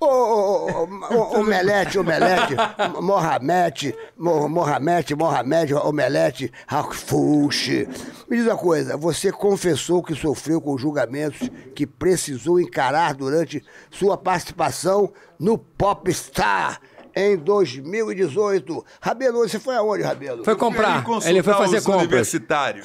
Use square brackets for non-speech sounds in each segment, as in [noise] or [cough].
Ô, ô, ô, omelete, omelete, Mohamed, Mohamed, Mohamed, omelete, Rafush. Me diz uma coisa, você confessou que sofreu com julgamentos que precisou encarar durante sua participação no Popstar em 2018. Rabelo, você foi aonde, Rabelo? Foi comprar. Ele foi fazer compras.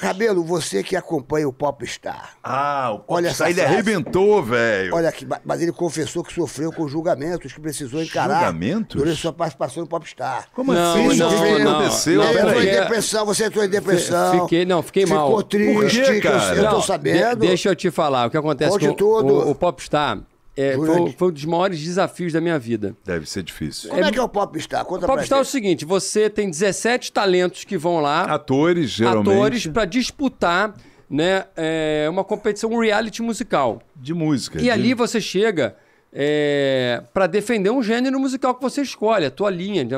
Rabelo, você que acompanha o Popstar. Ah, o Popstar. Ele arrebentou, velho. Olha aqui, mas ele confessou que sofreu com julgamentos que precisou encarar. Julgamentos? Durante sua participação no Popstar. Como não, assim? Não, isso não, aconteceu. Não, entrou em depressão, você entrou em depressão. Fiquei, não, fiquei mal. Ficou triste, Por quê, cara? eu não, tô sabendo. De, deixa eu te falar, o que acontece Conte com tudo. O, o Popstar é, foi, foi, um dos maiores desafios da minha vida. Deve ser difícil. Como é, é que é o Popstar? Conta o Popstar é o seguinte: você tem 17 talentos que vão lá. Atores, geralmente. Atores para disputar né, é, uma competição, um reality musical. De música. E de... ali você chega é, para defender um gênero musical que você escolhe, a tua linha. Né?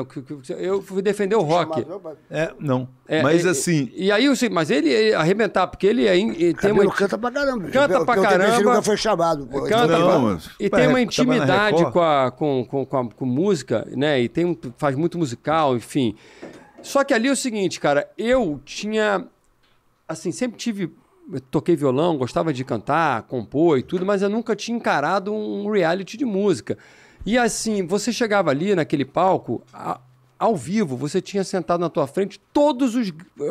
Eu fui defender o rock. É, não. É, mas é, assim. E, e aí, assim, mas ele, ele, arrebentar, porque ele, é, in, ele tem uma. canta pra caramba. Canta pra caramba. nunca foi chamado. Pô. Canta não, pra, mas, e tem uma tá intimidade com, a, com, com, com, a, com música, né? E tem, faz muito musical, enfim. Só que ali é o seguinte, cara, eu tinha. Assim, sempre tive eu toquei violão, gostava de cantar, compor e tudo, mas eu nunca tinha encarado um reality de música. E assim, você chegava ali naquele palco, a, ao vivo, você tinha sentado na tua frente todas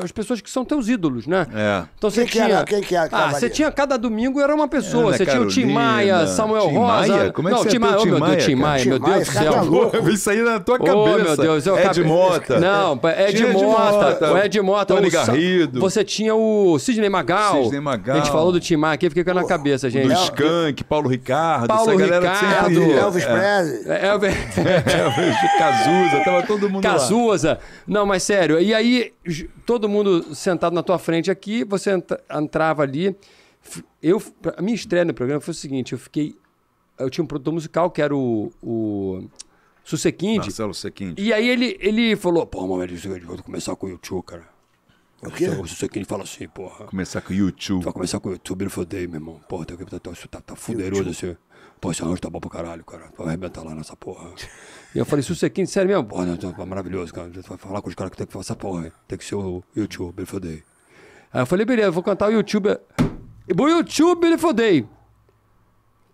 as pessoas que são teus ídolos, né? É. Então você quem tinha que era, quem que era, Ah, você tinha cada domingo era uma pessoa, Ana é, né, você Carolina, tinha o Tim Maia, Samuel Tim Rosa. Maia? Como é que não, você Tim Maia, Tim Maia, meu Deus, Tim Maia, meu Deus do céu. Tá louco. Isso aí é na tua oh, cabeça. meu Deus, eu é Ed Mota. Não, Ed, Ed Mota, o Ed Mota, Tony o Garrido. Você tinha o Sidney Magal. Sidney Magal. A gente falou do Tim Maia aqui, fiquei com na cabeça, gente. O Skank, Paulo Ricardo, Paulo Ricardo, Elvis Presley. Elvis [laughs] Elvis Cazuza, tava todo mundo mundo Cazuza. Lá. Não, mas sério. E aí, todo mundo sentado na tua frente aqui, você entrava ali. Eu, a minha estreia no programa foi o seguinte, eu fiquei... Eu tinha um produtor musical que era o, o Marcelo Sequinde. E aí ele, ele falou, pô, mano, vou é começar com o YouTube, cara. O quê? O Susequinde fala assim, porra. Começar com o YouTube. Vai começar com o YouTube, ele fodei, meu irmão. Porra, teu tá, tá, tá fuderoso assim. Pô, esse arranjo tá bom pra caralho, cara. vai arrebentar lá nessa porra. e eu falei, se o Sequinho, sério mesmo, pô, não, tá maravilhoso, cara. Tu vai falar com os caras que tem que fazer essa porra, hein? Tem que ser o YouTube, ele fodei. Aí eu falei, beleza, vou cantar o YouTube. E o YouTube, ele fodei.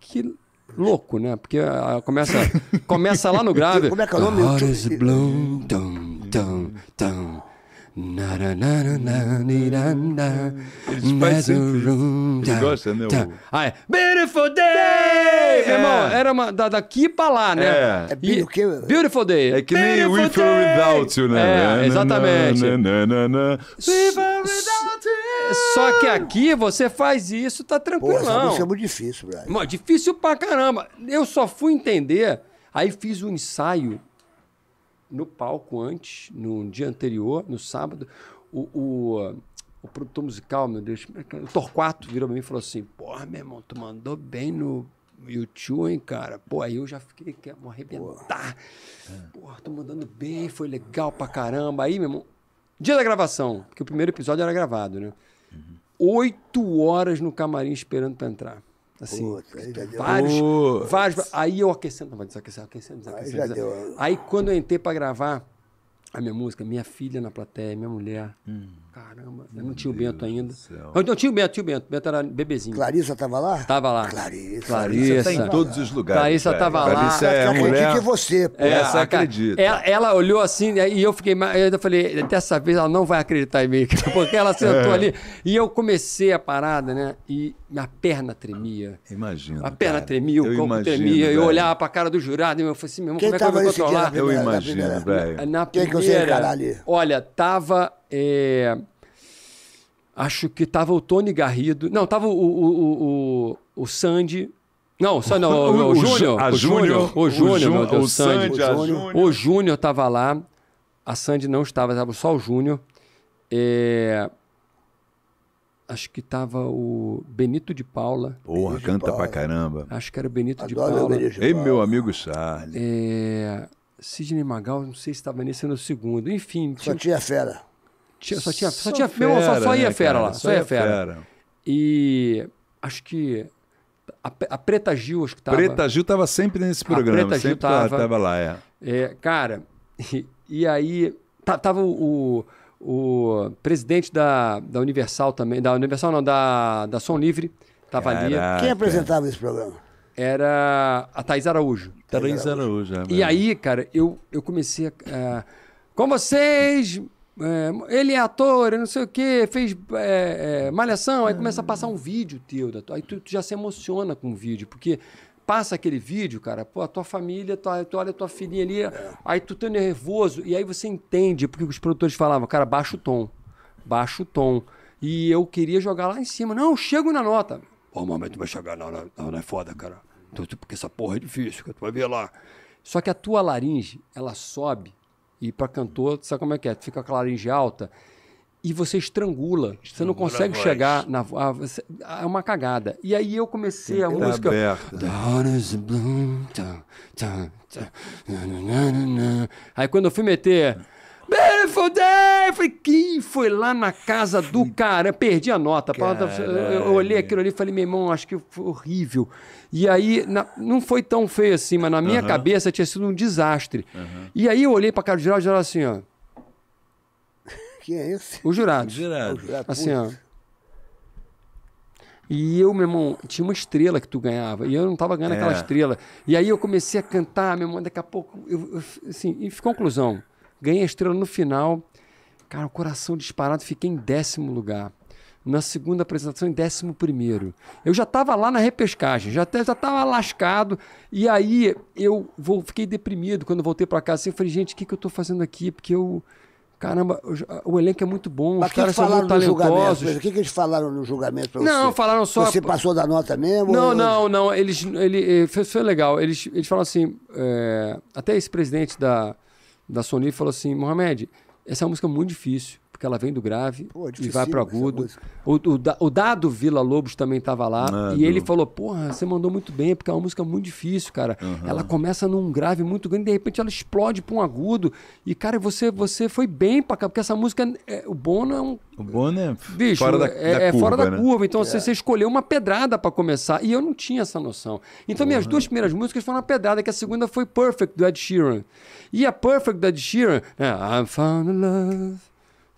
Que louco, né? Porque ah, ah, começa, começa lá no [laughs] grave. Como é que é o nome? Blue, dum, dum, dum. Eles tá, gosta, né? Tá. Beautiful Day! Meu irmão, é. era uma, da, daqui pra lá, né? É. é be beautiful Day. É que nem We With Without You, né? É, exatamente. We Without You. Só que aqui você faz isso, tá tranquilão. Isso é muito difícil, Brian. Mano, difícil pra caramba. Eu só fui entender, aí fiz o um ensaio no palco antes, no dia anterior, no sábado, o, o, o produtor musical, meu Deus, o Torquato virou pra mim e falou assim: Porra, meu irmão, tu mandou bem no YouTube, hein, cara? Pô, aí eu já fiquei, quero é, arrebentar. Porra, é. tô mandando bem, foi legal pra caramba. Aí, meu irmão, dia da gravação, porque o primeiro episódio era gravado, né? Uhum. Oito horas no camarim esperando pra entrar. Assim, Puta, vários, vários, Aí eu aquecendo, vai desaquecendo, aquecendo, desaquecendo. Aí, desaquecendo. aí quando eu entrei para gravar a minha música, minha filha na plateia, minha mulher. Hum. Caramba, eu não tinha o Bento ainda. então tinha o Bento, tinha o Bento. O Bento era bebezinho. Clarissa estava lá? Tava lá. Clarissa. Clarissa. Tá em todos os lugares. Clarissa estava lá. Clarissa é acredita mulher... em você, pô. essa é, é, acredita. Ela, ela, olhou assim né, e eu fiquei. Eu falei, dessa vez ela não vai acreditar em mim. [laughs] Porque ela sentou é. ali. E eu comecei a parada, né? E minha perna tremia. Imagina. A perna cara. tremia, o corpo imagino, tremia. Velho. Eu olhava pra cara do jurado e eu falei assim, meu irmão, como é que eu vou controlar? eu imagino, velho. Na primeira, Quem que você é, ia ali? Olha, tava é, acho que tava o Tony Garrido. Não, tava o, o, o, o Sandy. Não, só não, o, o, o Júnior. O Júnior. O Júnior, meu Deus, o Sandy. Sandy o Júnior tava lá. A Sandy não estava, estava só o Júnior. É... Acho que estava o Benito de Paula. Porra, Benito canta Paula. pra caramba. Acho que era o Benito Adoro de Paula. Ei, meu amigo Charles. É... Sidney Magal, não sei se estava nesse no segundo. Enfim. Só tinha fera. Tinha, só tinha, só, só tinha fera, só, só né, ia né, fera cara, lá, só, ia fera. fera. E acho que a, a, Preta Gil, acho que tava. Preta Gil tava sempre nesse programa, a Preta Gil tava, tava lá, é. é cara, e, e, aí tava o, o, presidente da, da Universal também, da Universal não, da, da Som Livre, tava Caraca. ali. Quem apresentava esse programa? Era a Thais Araújo. Thais Araújo, é, E é. aí, cara, eu, eu comecei a. Uh, com vocês, é, ele é ator, não sei o quê, fez é, é, malhação, aí começa a passar um vídeo teu. Tua, aí tu, tu, já se emociona com o vídeo, porque passa aquele vídeo, cara, pô, a tua família, tu olha a tua filhinha ali, aí tu tá nervoso, e aí você entende, porque os produtores falavam, cara, baixa o tom, baixa o tom. E eu queria jogar lá em cima. Não, chego na nota. Pô, mamãe, tu vai chegar não é foda, cara. Então, porque essa porra é difícil, tu vai ver lá. Só que a tua laringe, ela sobe e para cantor, sabe como é que é? Fica a laringe alta e você estrangula. estrangula você não consegue chegar na é uma cagada. E aí eu comecei a música Aí quando eu fui meter Beautiful Day! Eu falei, quem foi lá na casa do cara? Eu perdi a nota. Caralho. Eu olhei aquilo ali e falei, meu irmão, acho que foi horrível. E aí, na, não foi tão feio assim, mas na minha cabeça tinha sido um desastre. E aí eu olhei pra cara do geral e Geraldo assim, ó. Quem é esse? O jurado. O jurado. O jurado. Assim, ó. E eu, meu irmão, tinha uma estrela que tu ganhava. E eu não tava ganhando é. aquela estrela. E aí eu comecei a cantar, meu irmão, daqui a pouco. Eu, eu, assim, e conclusão. Ganhei a estrela no final. Cara, o coração disparado, fiquei em décimo lugar. Na segunda apresentação, em décimo primeiro. Eu já estava lá na repescagem, já estava lascado. E aí eu vou, fiquei deprimido quando voltei para casa. eu falei, gente, o que, que eu estou fazendo aqui? Porque eu caramba, o elenco é muito bom, Mas os caras são muito talentosos. O que, que eles falaram no julgamento não, você? falaram só... Você passou da nota mesmo? Não, ou... não, não, eles... Ele, eh, foi, legal, eles, eles falaram assim, é, até esse presidente da da Sony e falou assim: Mohamed, essa é uma música muito difícil porque ela vem do grave Pô, é e vai para agudo. O, o, o, Dado Vila Lobos também estava lá né, e ele falou: Porra, você mandou muito bem, porque é uma música muito difícil, cara. Uhum. Ela começa num grave muito grande, de repente ela explode para um agudo. E, cara, você, você foi bem para cá, porque essa música. É, o Bono é um. O Bono é bicho, fora da, é, da é curva, fora da né? curva. Então é. você, você, escolheu uma pedrada para começar. E eu não tinha essa noção. Então, minhas duas primeiras músicas foram uma pedrada, que a segunda foi Perfect do Ed Sheeran. E a Perfect do Ed Sheeran, é, I'm found in love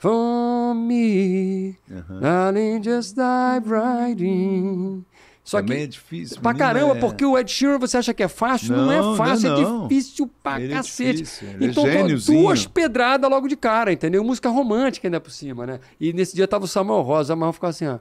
for me. Uhum. Darling, just dive right in. Só Também que, é difícil. Pra caramba, é... porque o Ed Sheeran você acha que é fácil? Não, é não é fácil, é não, não. é difícil pra Ele é cacete. É difícil. Ele então, é duas pedradas logo de cara, entendeu? Música romântica ainda por cima, né? E nesse dia tava o Samuel Rosa, o Samuel ficou assim, ó.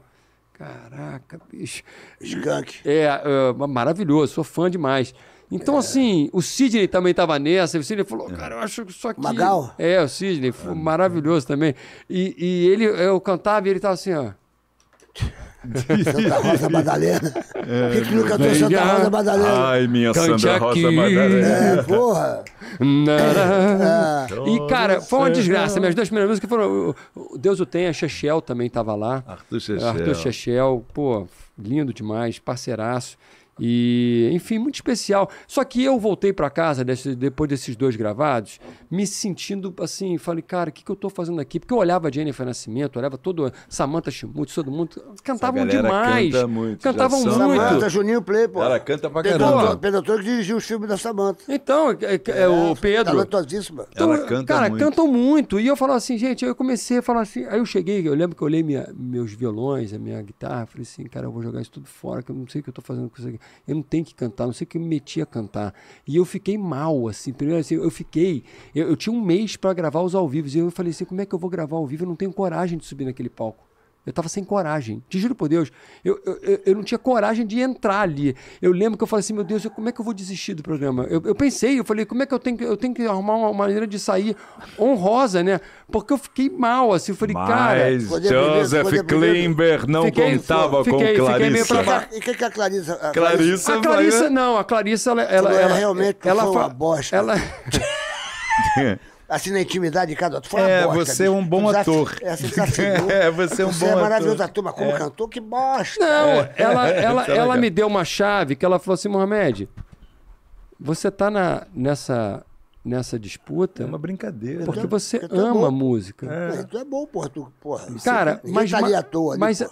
Caraca, bicho. Skunk. É, uh, maravilhoso, sou fã demais. Então, é. assim, o Sidney também estava nessa. O Sidney falou, é. cara, eu acho que só que. Magal? É, o Sidney, foi é. maravilhoso também. E, e ele, eu cantava e ele estava assim, ó... Santa Rosa Madalena. É, Por que, que nunca cantou Santa Rosa Madalena? Ai, minha Cante aqui. Rosa Madalena. É, porra. É. E, cara, foi uma desgraça. Minhas duas primeiras músicas foram. Deus o tenha, Chechel também estava lá. Arthur Chechel. Arthur Chechel, pô, lindo demais, parceiraço. E, enfim, muito especial. Só que eu voltei para casa desse, depois desses dois gravados, me sentindo assim, falei, cara, o que, que eu tô fazendo aqui? Porque eu olhava a Jennifer Nascimento, olhava todo Samantha Schmutz, todo mundo. Cantavam demais. Canta muito, cantavam muito. Samantha, Juninho Play, pô. Ela canta pra caramba. Pedro Antônio que dirigiu o filme da Samantha. Então, é, é, é o é, Pedro. Talentosíssima. Então, ela canta cara, muito. cantam muito. E eu falo assim, gente, eu comecei a falar assim. Aí eu cheguei, eu lembro que eu olhei minha, meus violões, a minha guitarra, falei assim, cara, eu vou jogar isso tudo fora, que eu não sei o que eu tô fazendo com isso aqui eu não tenho que cantar, não sei o que eu me meti a cantar. E eu fiquei mal, assim, primeiro assim, eu fiquei, eu, eu tinha um mês para gravar os ao vivo, e eu falei assim, como é que eu vou gravar ao vivo? Eu não tenho coragem de subir naquele palco. Eu estava sem coragem. Te juro por Deus, eu, eu, eu não tinha coragem de entrar ali. Eu lembro que eu falei assim, meu Deus, eu, como é que eu vou desistir do programa? Eu, eu pensei, eu falei, como é que eu tenho que, eu tenho que arrumar uma maneira de sair honrosa, né? Porque eu fiquei mal, assim, eu falei, Mas cara... Joseph Klimber não fiquei, contava fiquei, com Clarissa. pra... E o que, que a Clarissa... A Clarissa, a Clarissa né? não, a Clarissa, ela... ela, ela, é ela realmente ela, foi uma bosta. Ela... [laughs] [laughs] assim na intimidade de cada outro. Foi é, bosta, você é um bom é ator. É Essa [laughs] É, você é um você é bom é maravilhoso ator, mas como é. cantor, que bosta. Não, é. ela, ela, [laughs] ela me deu uma chave que ela falou assim, Mohamed, você tá na, nessa, nessa disputa... É uma brincadeira. Porque então, você porque ama é música. É. tu é bom, porra. Tu, porra Cara, você, mas, tá ali à toa, mas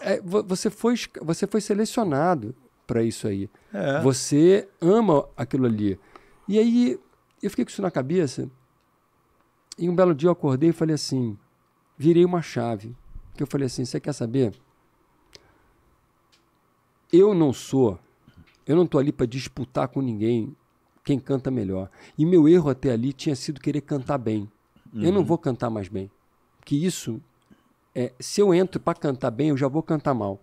você, foi, você foi selecionado para isso aí. Você ama aquilo ali. E aí, eu fiquei com isso na cabeça... E um belo dia eu acordei e falei assim, virei uma chave. Que eu falei assim, você quer saber? Eu não sou, eu não estou ali para disputar com ninguém quem canta melhor. E meu erro até ali tinha sido querer cantar bem. Uhum. Eu não uhum. vou cantar mais bem. Que isso, é, se eu entro para cantar bem, eu já vou cantar mal.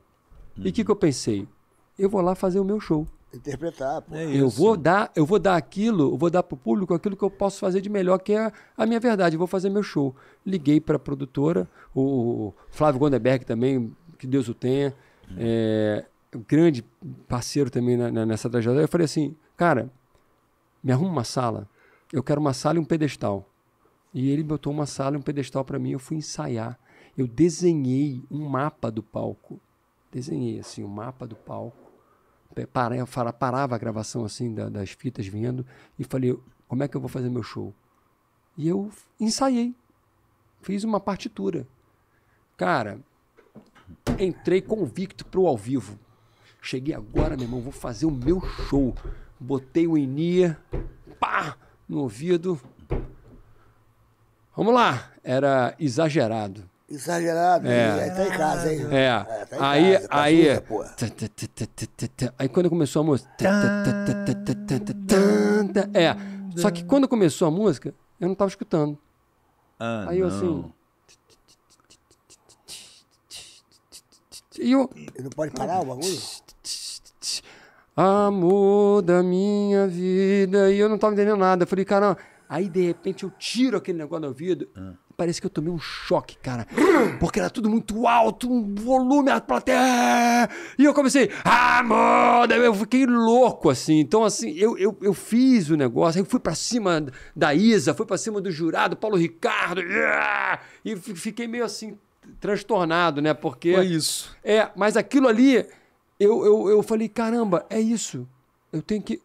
Uhum. E o que, uhum. que eu pensei? Eu vou lá fazer o meu show interpretar. É eu vou dar, eu vou dar aquilo, eu vou dar para o público aquilo que eu posso fazer de melhor, que é a, minha verdade. Eu vou fazer meu show. Liguei para a produtora, o Flávio Gondeberg também, que Deus o tenha, hum. é, grande parceiro também na, na, nessa trajetória. Eu falei assim, cara, me arruma uma sala. Eu quero uma sala e um pedestal. E ele botou uma sala e um pedestal para mim. Eu fui ensaiar. Eu desenhei um mapa do palco. Desenhei assim o um mapa do palco parava, parava a gravação assim da, das fitas vindo e falei, como é que eu vou fazer meu show? E eu ensaiei. Fiz uma partitura. Cara, entrei convicto pro ao vivo. Cheguei agora, meu irmão, vou fazer o meu show. Botei o inia, pá, no ouvido. Vamos lá. Era exagerado. Exagerado, é. aí tá em casa, hein? É. é tá aí, casa, tá aí. aí quando começou a música. É. Só que quando começou a música, eu não tava escutando. Ah, aí eu assim. E eu. Não pode parar o bagulho? Amor da minha vida. E eu não tava entendendo nada. Eu falei, caramba. Aí de repente eu tiro aquele negócio do ouvido. Ah parece que eu tomei um choque, cara. Porque era tudo muito alto, um volume, a plateia. E eu comecei, ah, Ah, eu fiquei louco, assim. Então, assim, eu, eu, eu fiz o negócio, eu fui para cima da Isa, fui para cima do jurado, Paulo Ricardo, e fiquei meio assim, transtornado, né? Porque. Foi isso. É, mas aquilo ali, eu, eu, eu falei, caramba, é isso. Eu tenho que.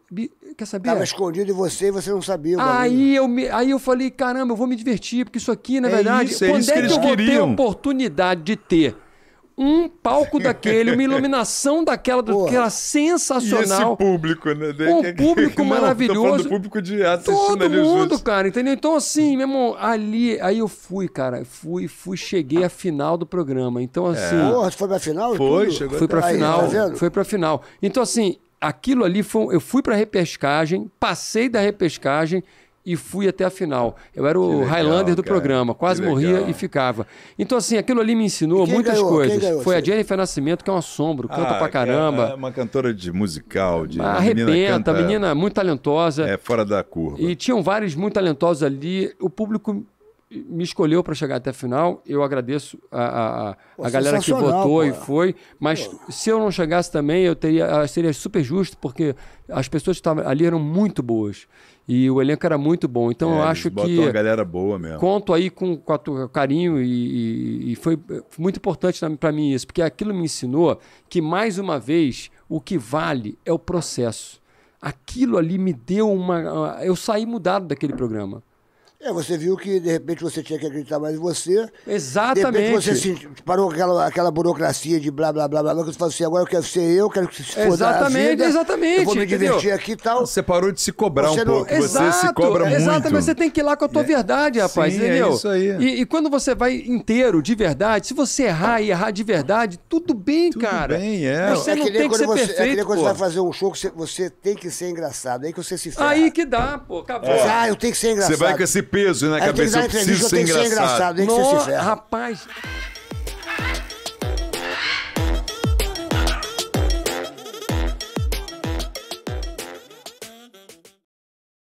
Quer saber? Tava escondido de você e você não sabia. Aí eu, me, aí eu falei, caramba, eu vou me divertir, porque isso aqui, na é verdade, isso, é quando é, que, que eu vou ter a oportunidade de ter um palco daquele, uma iluminação daquela, que [laughs] daquela sensacional. E esse público, né? Um público [laughs] não, maravilhoso. Tô público de Todo mundo, cara, entendeu? Então, assim, meu irmão, ali, aí eu fui, cara, fui, fui, cheguei à final do programa. Então, assim. É. Porra, você foi pra final? Foi, tudo? chegou foi pra aí, final. Tá vendo? foi pra final. Então, assim, aquilo ali foi. Eu fui para a repescagem, passei da repescagem e fui até a final. Eu era o legal, Highlander do programa, quase morria e ficava. Então, assim, aquilo ali me ensinou muitas ganhou? coisas. Foi a Jennifer Nascimento, que é um assombro, canta ah, pra caramba. É uma cantora de musical, de. Arrebenta, menina, canta... menina muito talentosa. É, fora da curva. E tinham vários muito talentosos ali. O público me escolheu para chegar até a final. Eu agradeço a, a, a, pô, galera que votou e foi. Mas pô. se eu não chegasse também, eu teria, ah, seria super justo, porque as pessoas que estavam ali eram muito boas. E o elenco era muito bom. Então é, eu acho que. a galera boa mesmo. Conto aí com, com, carinho e, e, foi muito importante para mim isso, porque aquilo me ensinou que, mais uma vez, o que vale é o processo. Aquilo ali me deu uma. Ah, eu saí mudado daquele programa. É, você viu que de repente você tinha que acreditar mais em você. Exatamente. De você parou aquela, aquela burocracia de blá blá blá blá, que você falou assim, agora eu quero ser eu, quero que se foda Exatamente, vida, exatamente. Eu vou me divertir entendeu? aqui e tal. Você parou de se cobrar você um pouco, Exato, você se cobra exatamente. muito. Exatamente, você tem que ir lá com a tua é. verdade, rapaz, Sim, é entendeu? É isso aí. E, e, quando você vai inteiro, de verdade, se você errar e errar de verdade, tudo bem, tudo cara. Tudo bem, é. Você é não tem que ser você, perfeito, É que quando pô. você vai fazer um show, você, você tem que ser engraçado, aí que você se ferra. Aí que dá, pô, acabou. É. Ah, eu tenho que ser engraçado. Você vai com esse peso na né, é, cabeça. Eu preciso ser engraçado. Ser engraçado Nossa, rapaz.